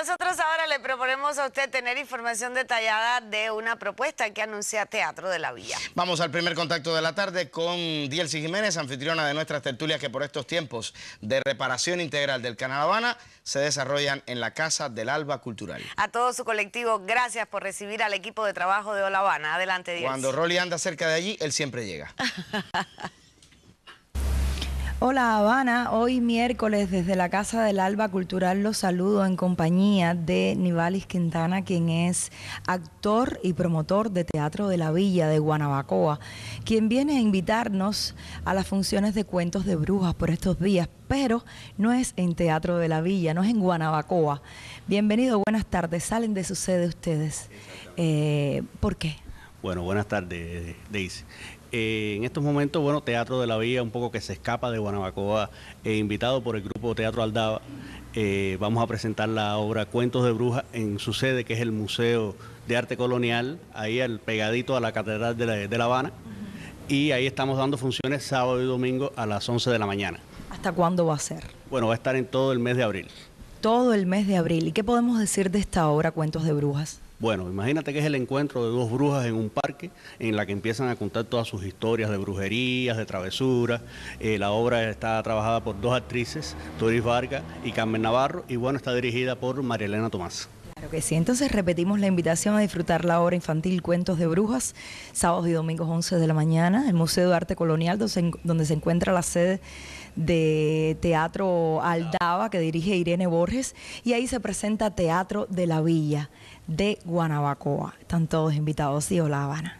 nosotros ahora le proponemos a usted tener información detallada de una propuesta que anuncia Teatro de la Villa. Vamos al primer contacto de la tarde con Dielsi Jiménez, anfitriona de nuestras tertulias que por estos tiempos de reparación integral del Canal Habana se desarrollan en la Casa del Alba Cultural. A todo su colectivo, gracias por recibir al equipo de trabajo de Hola Habana. Adelante, Dielsi. Cuando Rolly anda cerca de allí, él siempre llega. Hola Habana, hoy miércoles desde la Casa del Alba Cultural los saludo en compañía de Nivalis Quintana, quien es actor y promotor de Teatro de la Villa de Guanabacoa, quien viene a invitarnos a las funciones de cuentos de brujas por estos días, pero no es en Teatro de la Villa, no es en Guanabacoa. Bienvenido, buenas tardes, salen de su sede ustedes. Eh, ¿Por qué? Bueno, buenas tardes, Daisy. Eh, en estos momentos, bueno, Teatro de la Vía, un poco que se escapa de Guanabacoa, eh, invitado por el grupo Teatro Aldaba. Eh, vamos a presentar la obra Cuentos de Bruja en su sede, que es el Museo de Arte Colonial, ahí al pegadito a la Catedral de La, Habana. Y ahí estamos dando funciones sábado y domingo a las 11 de la mañana. ¿Hasta cuándo va a ser? Bueno, va a estar en todo el mes de abril todo el mes de abril. ¿Y qué podemos decir de esta obra, Cuentos de Brujas? Bueno, imagínate que es el encuentro de dos brujas en un parque en la que empiezan a contar todas sus historias de brujerías, de travesuras. Eh, la obra está trabajada por dos actrices, Doris Vargas y Carmen Navarro, y bueno, está dirigida por Marielena Elena Tomás que sí. Entonces repetimos la invitación a disfrutar la obra infantil Cuentos de Brujas, sábados y domingos 11 de la mañana, el Museo de Arte Colonial, donde se encuentra la sede de Teatro Aldaba, que dirige Irene Borges, y ahí se presenta Teatro de la Villa de Guanabacoa. Están todos invitados, sí, hola Habana.